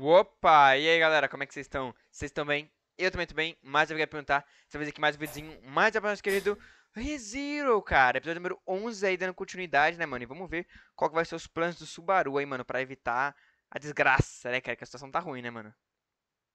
Opa! E aí, galera, como é que vocês estão? Vocês estão bem? Eu também tô bem, mas eu queria perguntar, dessa vez aqui mais um videozinho, mais abraço, nosso querido ReZero, cara. Episódio número 11 aí, dando continuidade, né, mano? E vamos ver qual que vai ser os planos do Subaru aí, mano, pra evitar a desgraça, né, cara? Que a situação tá ruim, né, mano?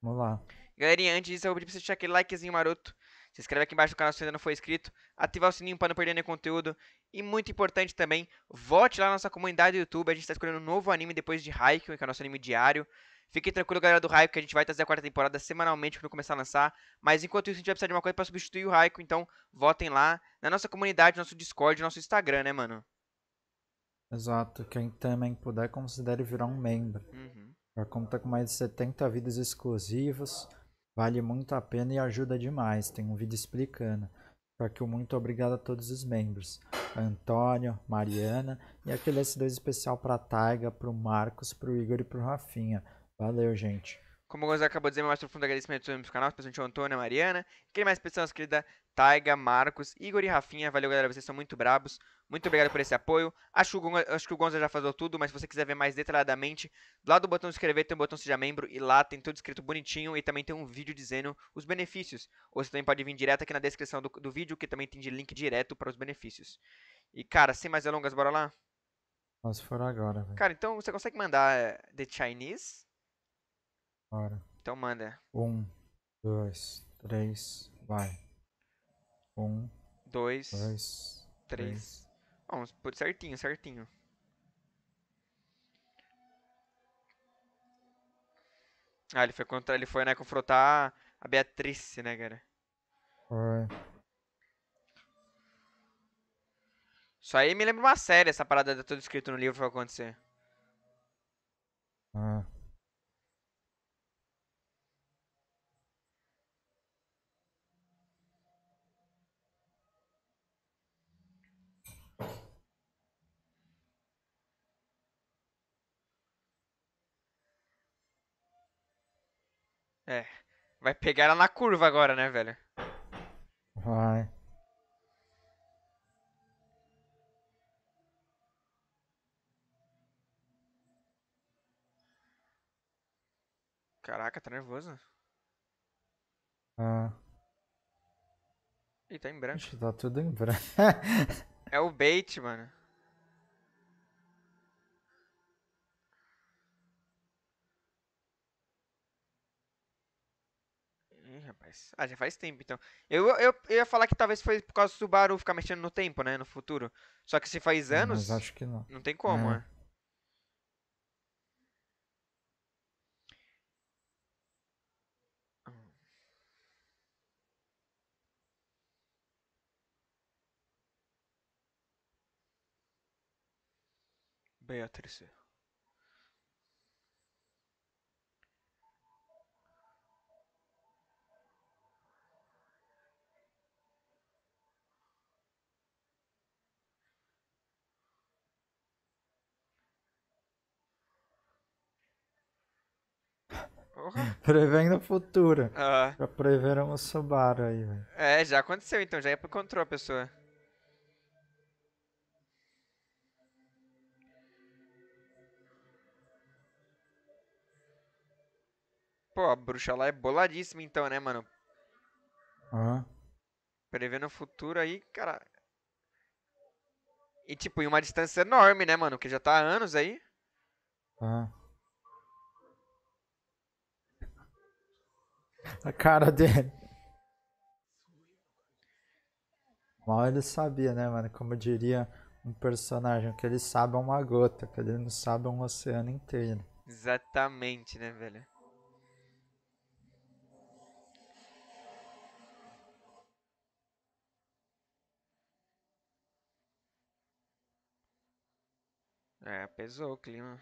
Vamos lá. Galerinha, antes disso, eu vou pedir pra você deixar aquele likezinho maroto. Se inscreve aqui embaixo no canal se ainda não for inscrito. Ativar o sininho para não perder nenhum conteúdo. E muito importante também, vote lá na nossa comunidade do YouTube. A gente está escolhendo um novo anime depois de Haikyuu, que é o nosso anime diário. Fiquem tranquilo, galera do Raico, que a gente vai trazer a quarta temporada semanalmente quando começar a lançar. Mas enquanto isso, a gente vai precisar de uma coisa para substituir o Raico, então votem lá na nossa comunidade, nosso Discord, nosso Instagram, né, mano? Exato, quem também puder, considere virar um membro. Uhum. Já conta com mais de 70 vídeos exclusivos, vale muito a pena e ajuda demais. Tem um vídeo explicando. Só que um muito obrigado a todos os membros: Antônio, Mariana e aquele S2 especial pra Taiga, para o Marcos, para o Igor e para o Rafinha. Valeu, gente. Como o Gonzalo acabou de dizer, meu mais profundo agradecimento ao canal, especialmente ao Antônio, a Mariana. E quem mais pessoas, querida Taiga, Marcos, Igor e Rafinha. Valeu, galera. Vocês são muito brabos. Muito obrigado por esse apoio. Acho, acho que o Gonza já falou tudo, mas se você quiser ver mais detalhadamente, lá do botão inscrever tem o botão Seja Membro e lá tem tudo escrito bonitinho e também tem um vídeo dizendo os benefícios. Ou você também pode vir direto aqui na descrição do, do vídeo, que também tem de link direto para os benefícios. E, cara, sem mais delongas, bora lá? Nós foram agora, velho. Cara, então você consegue mandar eh, The Chinese? Bora. Então manda. Um, dois, três, vai. Um, dois, dois três. Vamos, certinho, certinho. Ah, ele foi contra. Ele foi, né, confrontar a Beatrice, né, cara? Foi. Isso aí me lembra uma série, essa parada de tudo escrito no livro vai acontecer. Ah. É. Vai pegar ela na curva agora, né, velho? Vai. Caraca, tá nervoso. Ah. Ih, tá em branco. Ixi, tá tudo em branco. é o bait, mano. Ih, rapaz. Ah, já faz tempo, então. Eu, eu, eu ia falar que talvez foi por causa do Subaru ficar mexendo no tempo, né? No futuro. Só que se faz anos. Mas acho que não. Não tem como, é. né? Beatrice. Prevendo o futuro. Ah. Já tá preveram o Subaru aí, velho. É, já aconteceu então, já encontrou a pessoa. Pô, a bruxa lá é boladíssima então, né, mano? Ah. Prevendo o futuro aí, cara. E tipo, em uma distância enorme, né, mano? Que já tá há anos aí. Ah. A cara dele. Mal ele sabia, né, mano? Como diria um personagem, que ele sabe é uma gota, que ele não sabe é um oceano inteiro. Exatamente, né, velho? É, pesou o clima.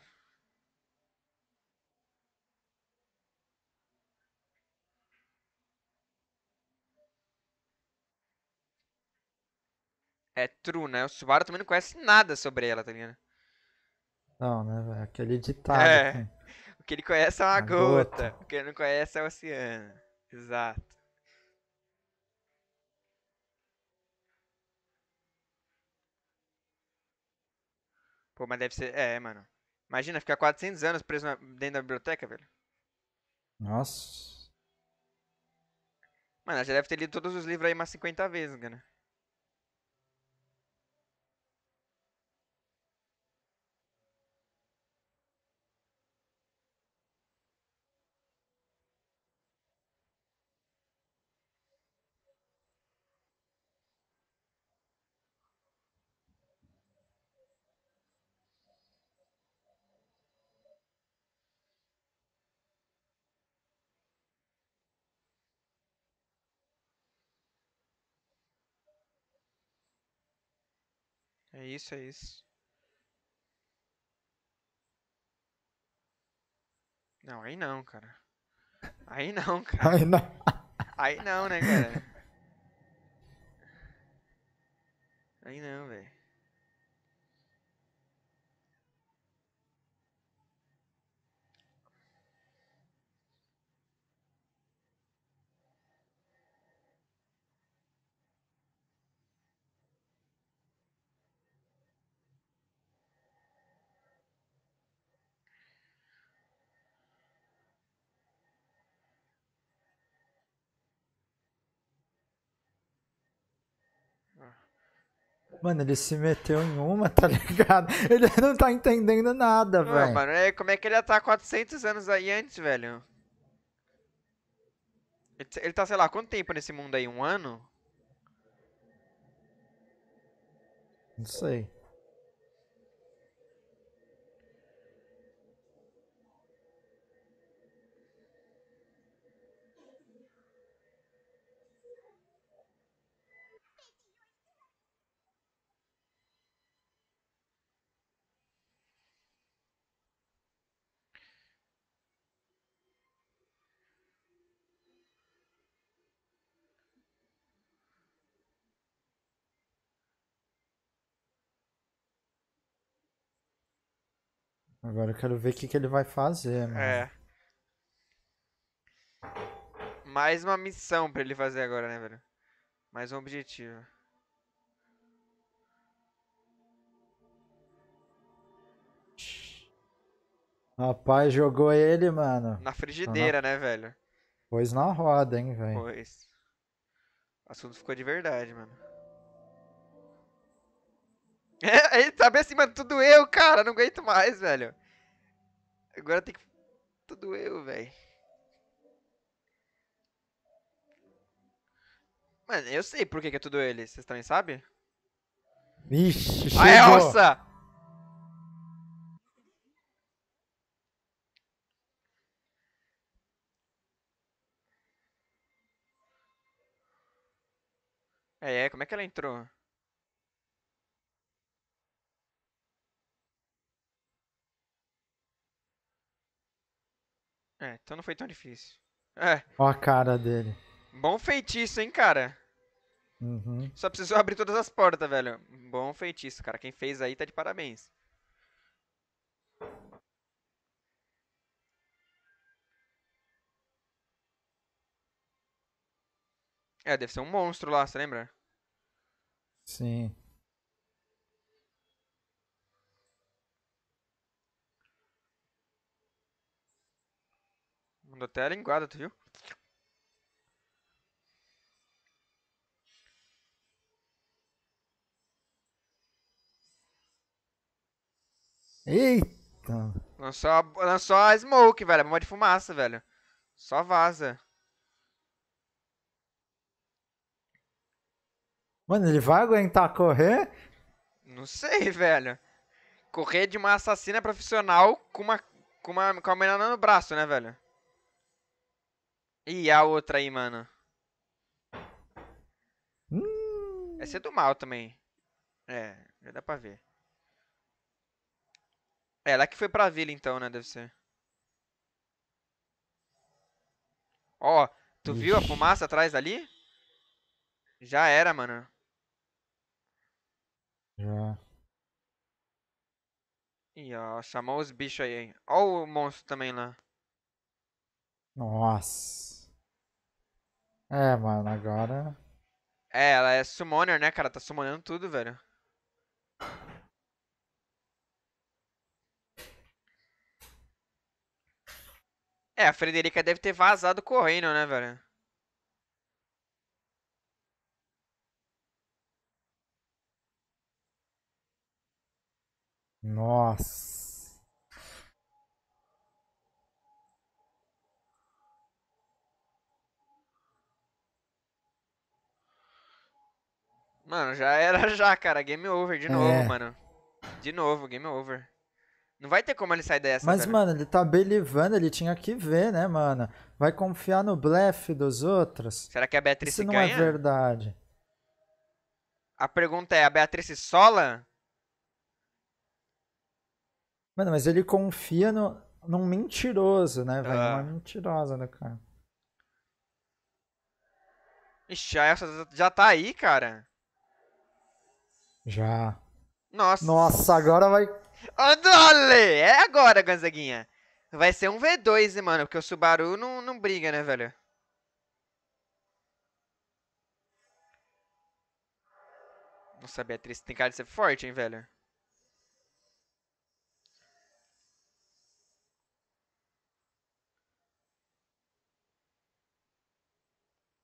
é true, né? O Subaru também não conhece nada sobre ela, tá ligado? Não, né, velho? Aquele ditado. É. Assim. O que ele conhece é uma gota. gota. O que ele não conhece é o oceano. Exato. Pô, mas deve ser. É, mano. Imagina ficar 400 anos preso na... dentro da biblioteca, velho. Nossa. Mano, já deve ter lido todos os livros aí umas 50 vezes, cara. É isso, é isso. Não, aí não, cara. Aí não, cara. Aí não. Aí não, né, cara? Aí não, velho. Mano, ele se meteu em uma, tá ligado? Ele não tá entendendo nada, velho. mano, é, como é que ele ia tá 400 anos aí antes, velho? Ele, ele tá, sei lá, quanto tempo nesse mundo aí? Um ano? Não sei. Agora eu quero ver o que, que ele vai fazer, mano. É. Mais uma missão pra ele fazer agora, né, velho? Mais um objetivo. Rapaz, jogou ele, mano. Na tá frigideira, na... né, velho? Pois na roda, hein, velho. Pois. O assunto ficou de verdade, mano. É, ele é, sabe assim, mano, tudo eu, cara, não aguento mais, velho. Agora tem que. Tudo eu, velho. Mano, eu sei por que, que é tudo ele, vocês também sabem? Ixi, chegou! A Elsa! É, é, como é que ela entrou? É, então não foi tão difícil. É. Ó a cara dele. Bom feitiço, hein, cara? Uhum. Só precisou abrir todas as portas, velho. Bom feitiço, cara. Quem fez aí tá de parabéns. É, deve ser um monstro lá, você lembra? Sim. Mandou até a é linguada, tu viu? Eita! Lançou a, lançou a smoke, velho. A é bomba de fumaça, velho. Só vaza. Mano, ele vai aguentar correr? Não sei, velho. Correr de uma assassina profissional com uma, com uma, com uma menina no braço, né, velho? E a outra aí, mano? Hum. Essa é do mal também. É, já dá pra ver. É, ela que foi pra vila então, né? Deve ser. Ó, tu Ixi. viu a fumaça atrás ali? Já era, mano. Já. Ih, ó, chamou os bichos aí, hein? Ó o monstro também lá. Nossa. É, mano, agora. É, ela é summoner, né, cara? Tá summonando tudo, velho. É, a Frederica deve ter vazado correndo, né, velho? Nossa. Mano, já era já, cara. Game over de é. novo, é. mano. De novo, game over. Não vai ter como ele sair dessa, Mas, cara. mano, ele tá belivando, ele tinha que ver, né, mano? Vai confiar no blefe dos outros? Será que a Beatriz Isso ganha? Isso não é verdade. A pergunta é, a Beatriz sola? Mano, mas ele confia no, num mentiroso, né, velho? Ah. Uma mentirosa no né, cara. Ixi, a Elsa é, já tá aí, cara. Já. Nossa. Nossa, agora vai. Andole! É agora, Gonzaguinha. Vai ser um V2, né, mano? Porque o Subaru não, não briga, né, velho? Nossa, Beatriz tem cara de ser forte, hein, velho?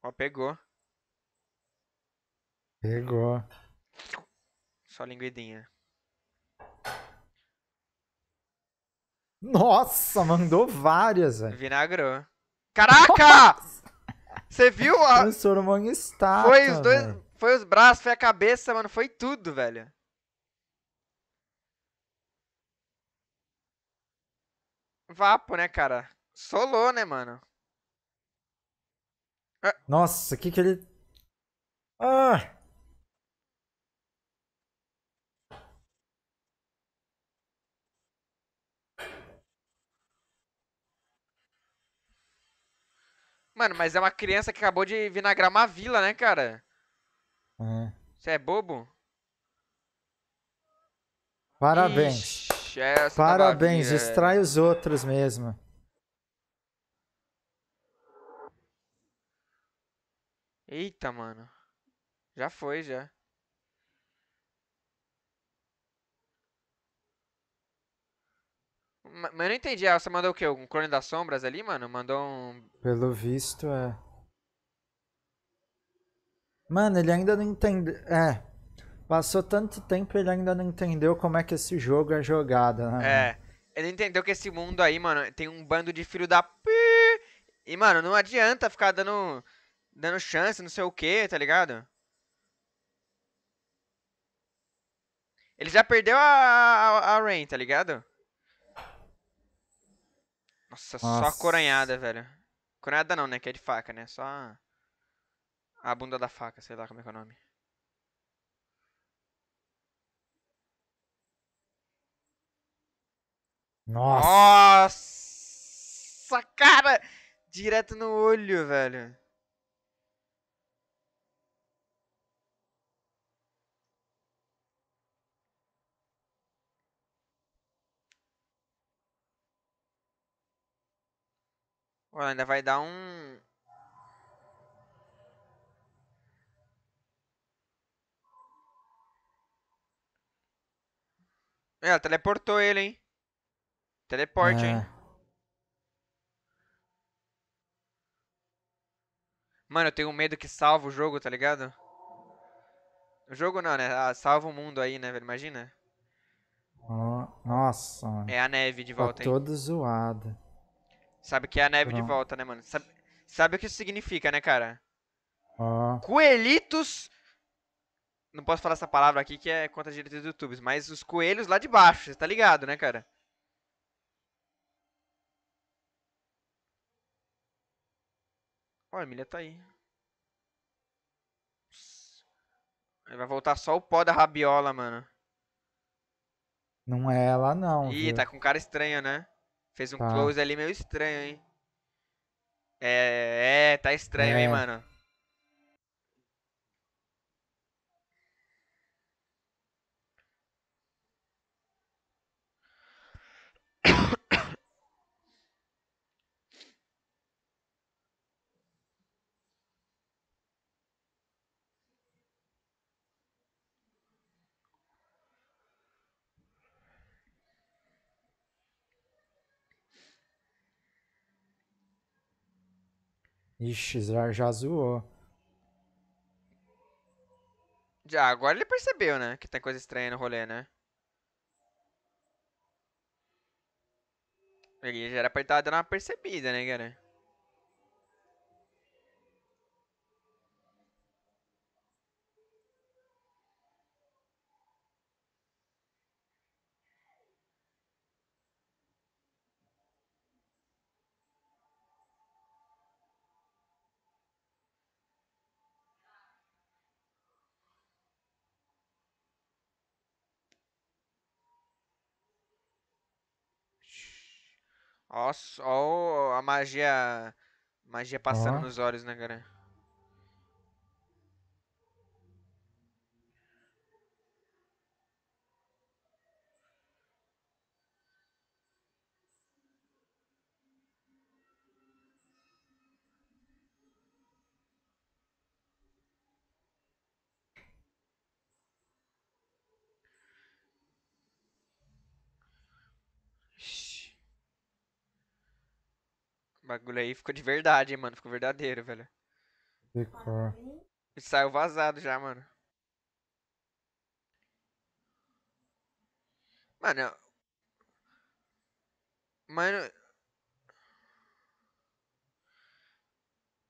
Ó, pegou. Pegou. Sua linguidinha. Nossa, mandou várias, velho. Vinagrou. Caraca! Você viu? A... Transformou em estátua, Foi os dois... Véio. Foi os braços, foi a cabeça, mano. Foi tudo, velho. Vapo, né, cara? Solou, né, mano? Ah. Nossa, o que que ele... Ah! Mano, mas é uma criança que acabou de vinagrar uma vila, né, cara? É. Você é bobo? Parabéns. Ixi, é Parabéns, tá os outros mesmo. Eita, mano. Já foi, já. Mas eu não entendi. Ah, você mandou o quê? Um clone das sombras ali, mano? Mandou um. Pelo visto, é. Mano, ele ainda não entendeu. É. Passou tanto tempo ele ainda não entendeu como é que esse jogo é jogado, né? É. Ele entendeu que esse mundo aí, mano, tem um bando de filho da. E, mano, não adianta ficar dando. dando chance, não sei o que, tá ligado? Ele já perdeu a, a, a Rain, tá ligado? Nossa, Nossa. só coronhada, velho. Coronhada não, né? Que é de faca, né? Só a bunda da faca, sei lá como é que é o nome. Nossa. Nossa, cara! Direto no olho, velho. Pô, ainda vai dar um. É, ela teleportou ele, hein? Teleporte, é. hein? Mano, eu tenho medo que salva o jogo, tá ligado? O jogo não, né? Ah, salva o mundo aí, né, velho? Imagina. Nossa. É a neve de volta, aí. Tá todo zoado. Sabe que é a neve de volta, né, mano? Sabe, sabe o que isso significa, né, cara? Ah. Coelhitos. Não posso falar essa palavra aqui que é contra direitos do YouTube, mas os coelhos lá de baixo, você tá ligado, né, cara? Ó, a Emília tá aí. Vai voltar só o pó da rabiola, mano. Não é ela, não. Ih, viu? tá com cara estranha, né? Fez um tá. close ali meio estranho, hein? É, é, tá estranho, é. hein, mano? Ixi, já, já zoou. Já, agora ele percebeu, né? Que tem coisa estranha no rolê, né? Ele já era pra ele estar dando uma percebida, né, cara? Nossa, ó a magia. Magia passando nos olhos, né, cara? bagulho aí ficou de verdade, hein, mano. Ficou verdadeiro, velho. Ficou. E saiu vazado já, mano. Mano. Mano.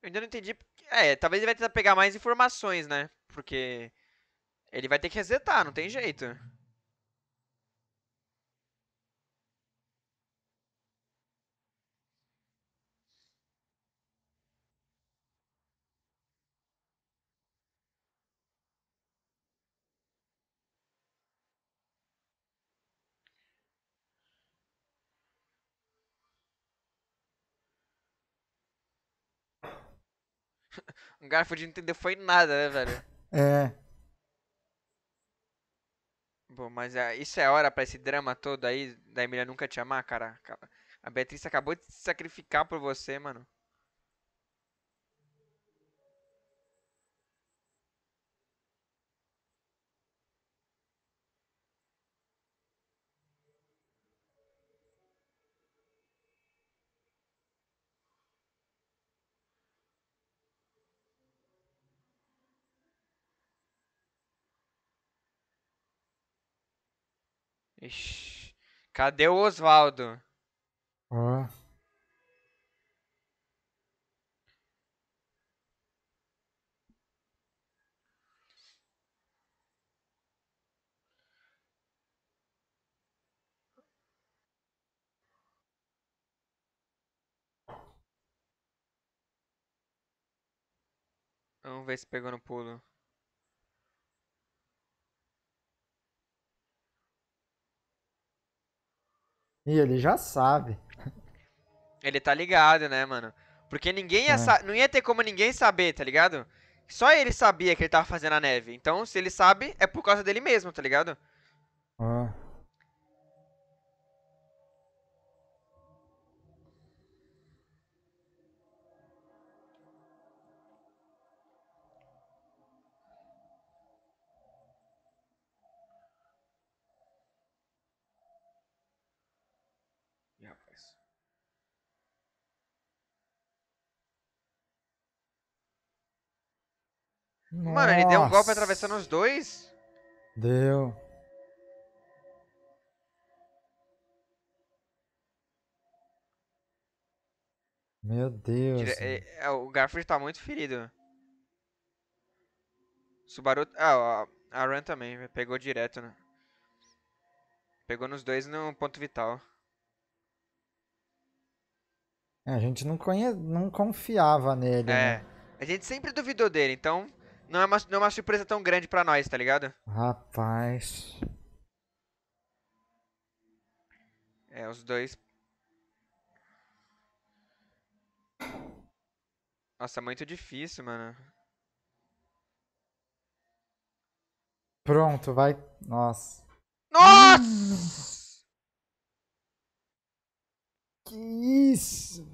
Eu ainda não entendi. É, talvez ele vai tentar pegar mais informações, né? Porque. Ele vai ter que resetar, não tem jeito. o Garfield não entendeu foi nada, né, velho? É. Bom, mas é, isso é hora para esse drama todo aí da Emília nunca te amar, cara. A Beatriz acabou de se sacrificar por você, mano. Ixi. Cadê o Oswaldo? Vamos ver se pegou no pulo. E ele já sabe. Ele tá ligado, né, mano? Porque ninguém ia é. não ia ter como ninguém saber, tá ligado? Só ele sabia que ele tava fazendo a neve. Então, se ele sabe, é por causa dele mesmo, tá ligado? Ah. Nossa. Mano, ele deu um golpe atravessando os dois? Deu. Meu Deus. Tira, é, é, o Garfield tá muito ferido. Subaru. Ah, a Run também. Pegou direto, né? Pegou nos dois no ponto vital. É, a gente não, conhe... não confiava nele. É. Né? A gente sempre duvidou dele, então não é uma, não é uma surpresa tão grande pra nós, tá ligado? Rapaz. É, os dois. Nossa, é muito difícil, mano. Pronto, vai. Nossa. Nossa! Que isso?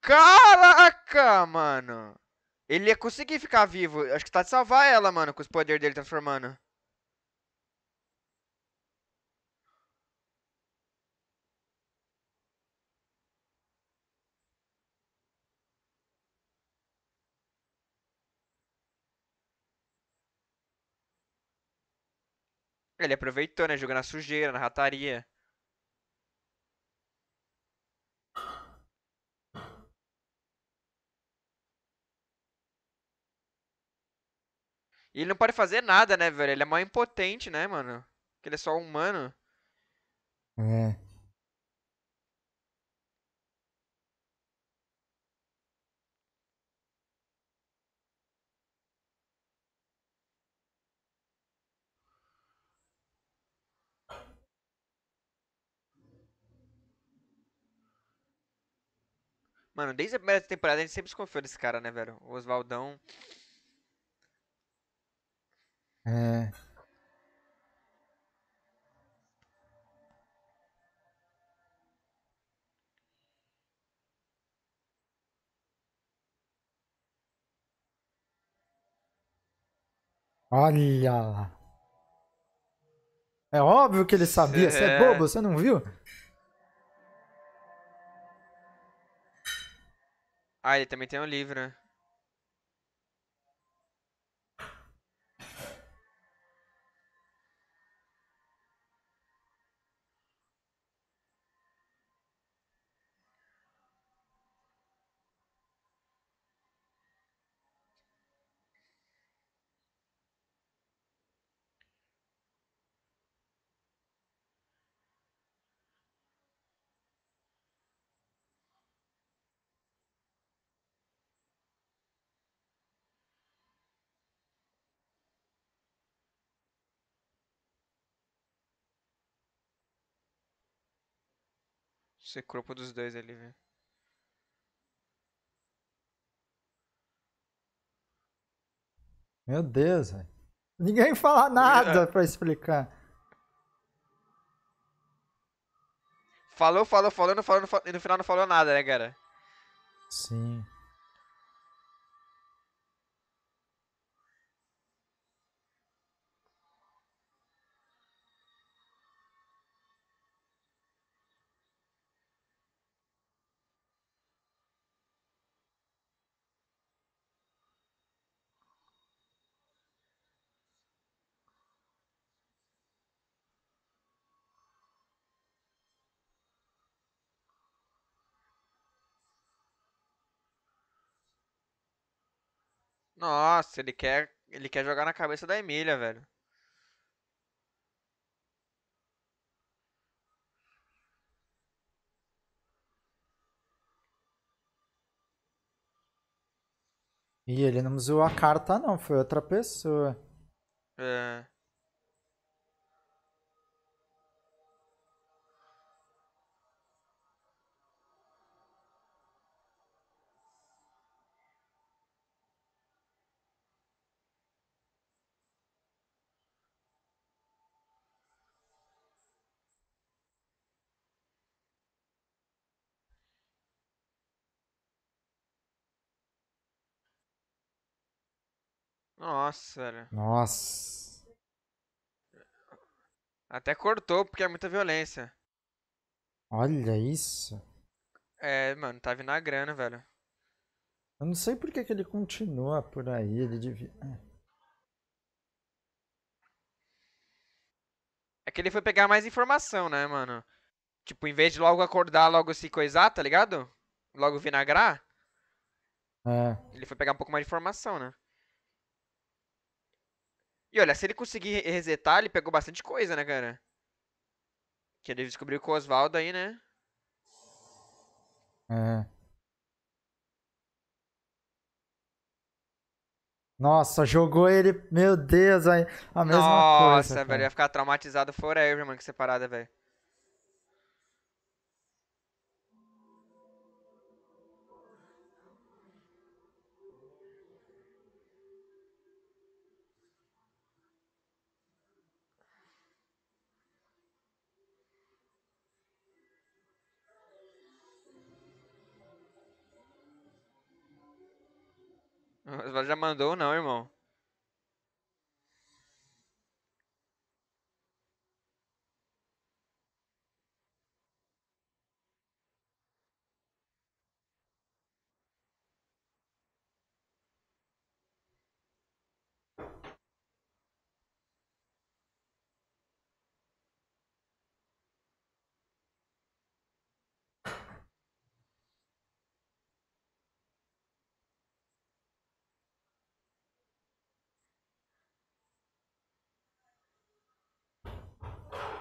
Caraca, mano! Ele ia conseguir ficar vivo. Acho que tá de salvar ela, mano, com os poderes dele transformando. Ele aproveitou, né? Jogando na sujeira, na rataria. E ele não pode fazer nada, né, velho? Ele é mó impotente, né, mano? Porque ele é só humano. É. Mano, desde a primeira temporada a gente sempre desconfiou desse cara, né, velho? O Oswaldão. É. Olha lá. É óbvio que ele sabia. Você é, é bobo, você não viu? Ah, ele também tem um livro, né? Ser corpo dos dois ali, velho. Meu Deus, velho. Ninguém fala nada pra explicar. Falou, falou, falou, não falou, e no final não falou nada, né, cara? Sim. Nossa, ele quer, ele quer jogar na cabeça da Emília, velho. E ele não usou a carta, não. Foi outra pessoa. É. Nossa. Nossa. Até cortou porque é muita violência. Olha isso. É, mano, tá vindo a grana, velho. Eu não sei por que, que ele continua por aí, ele devia. É que ele foi pegar mais informação, né, mano? Tipo, em vez de logo acordar, logo se coisar, tá ligado? Logo vinagrar. É. Ele foi pegar um pouco mais de informação, né? E olha, se ele conseguir resetar, ele pegou bastante coisa, né, cara? Que ele descobriu com o Oswaldo aí, né? É. Nossa, jogou ele. Meu Deus, aí. A mesma Nossa, coisa. Nossa, velho, ia ficar traumatizado fora aí, mano, que separada, velho. Já mandou não, irmão.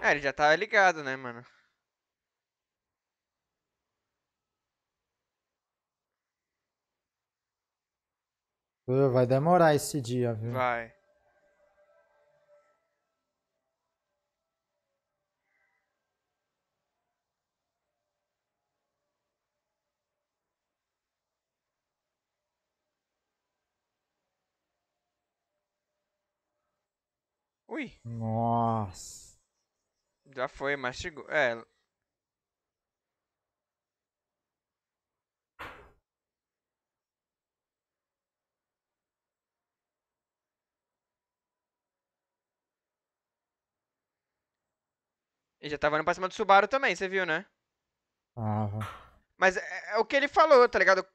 É, ele já tava tá ligado, né, mano? Vai demorar esse dia, viu? Vai. Ui. Nossa. Já foi, mastigou. É. Ele já tava indo pra cima do Subaru também, você viu, né? Ah. Mas é, é o que ele falou, tá ligado?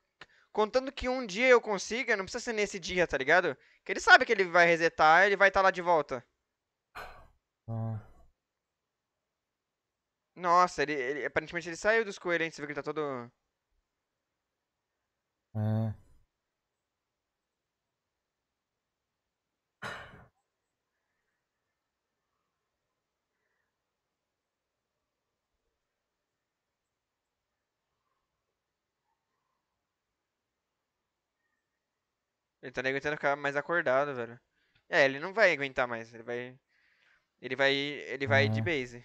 contando que um dia eu consiga, não precisa ser nesse dia, tá ligado? Que ele sabe que ele vai resetar, ele vai estar tá lá de volta. Ah. Nossa, ele, ele aparentemente ele saiu dos coerentes, você vê que ele tá todo. É. Ele tá nem aguentando ficar mais acordado, velho. É, ele não vai aguentar mais, ele vai. Ele vai. Ele vai é. de base.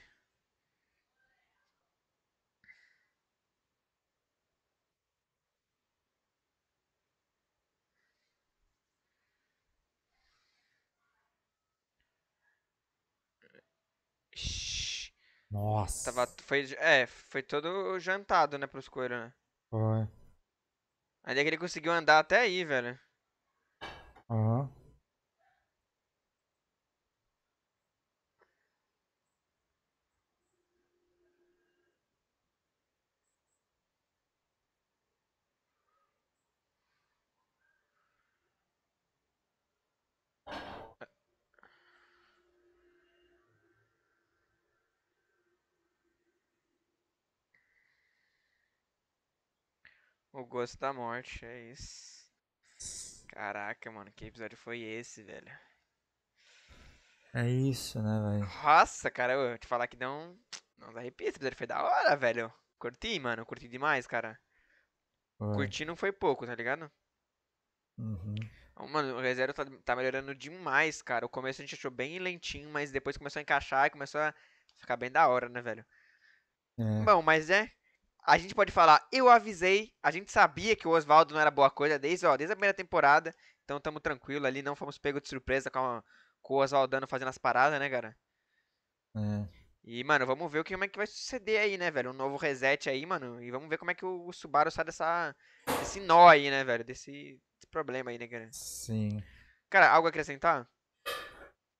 Nossa. Tava, foi, é, foi todo jantado, né, pros coelhos, né? Foi. Ainda que ele conseguiu andar até aí, velho. Aham. Uhum. O gosto da morte, é isso. Caraca, mano, que episódio foi esse, velho? É isso, né, velho? Nossa, cara, eu te falar que não um. Não dá repito, esse episódio foi da hora, velho. Curti, mano, curti demais, cara. Ué. Curti não foi pouco, tá ligado? Uhum. Mano, o reserva tá, tá, melhorando demais, cara. O começo a gente achou bem lentinho, mas depois começou a encaixar e começou a ficar bem da hora, né, velho? É. Bom, mas é a gente pode falar, eu avisei, a gente sabia que o Oswaldo não era boa coisa desde, ó, desde a primeira temporada, então estamos tranquilo ali, não fomos pegos de surpresa com, a, com o Oswaldano fazendo as paradas, né, cara? É. E, mano, vamos ver o que, como é que vai suceder aí, né, velho? Um novo reset aí, mano, e vamos ver como é que o, o Subaru sai dessa, desse nó aí, né, velho? Desse, desse problema aí, né, cara? Sim. Cara, algo a acrescentar?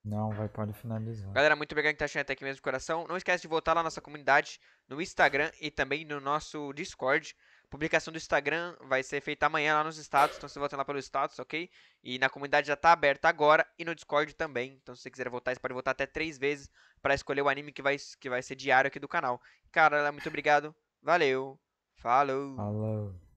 Não, vai, pode finalizar. Galera, muito obrigado que tá achando até aqui mesmo de coração. Não esquece de voltar lá na nossa comunidade, no Instagram e também no nosso Discord. Publicação do Instagram vai ser feita amanhã lá nos status, então você volta lá pelo status, ok? E na comunidade já tá aberta agora e no Discord também. Então se você quiser votar, você pode votar até três vezes para escolher o anime que vai, que vai ser diário aqui do canal. Cara, muito obrigado. Valeu. Falou. Falou.